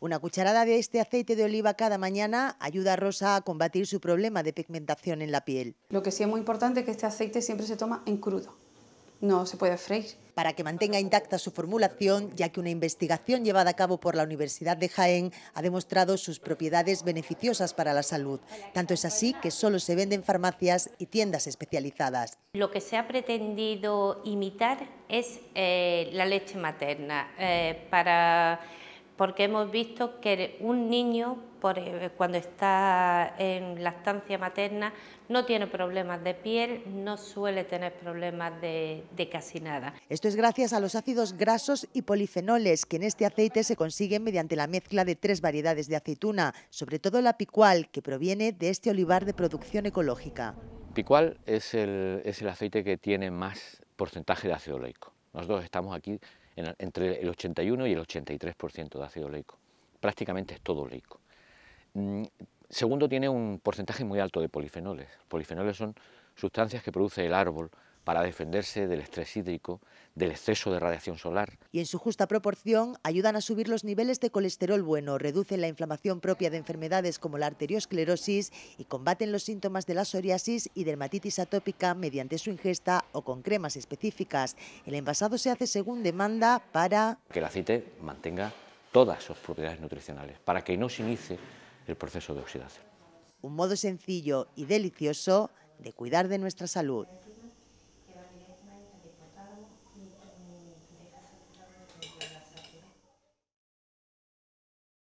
Una cucharada de este aceite de oliva cada mañana ayuda a Rosa a combatir su problema de pigmentación en la piel. Lo que sí es muy importante es que este aceite siempre se toma en crudo, no se puede freír. Para que mantenga intacta su formulación, ya que una investigación llevada a cabo por la Universidad de Jaén ha demostrado sus propiedades beneficiosas para la salud. Tanto es así que solo se vende en farmacias y tiendas especializadas. Lo que se ha pretendido imitar es eh, la leche materna eh, para porque hemos visto que un niño eh, cuando está en lactancia materna no tiene problemas de piel, no suele tener problemas de, casi nada. Esto es gracias a los ácidos grasos y polifenoles que en este aceite se consiguen mediante la mezcla de tres variedades de aceituna, sobre todo la picual, que proviene de este olivar de producción ecológica. Picual es el, es el aceite que tiene más porcentaje de ácido oleico. Nosotros estamos aquí entre el 81 y el 83% de ácido leico, Prácticamente es todo oleico. Mm, segundo, tiene un porcentaje muy alto de polifenoles. Polifenoles son sustancias que produce el árbol para defenderse del estrés hídrico, del exceso de radiación solar. Y en su justa proporción ayudan a subir los niveles de colesterol bueno, reducen la inflamación propia de enfermedades como la arteriosclerosis y combaten los síntomas de la psoriasis y dermatitis atópica mediante su ingesta o con cremas específicas. El envasado se hace según demanda para... Que el aceite mantenga todas sus propiedades nutricionales, para que no se inicie el proceso de oxidación. Un modo sencillo y delicioso de cuidar de nuestra salud.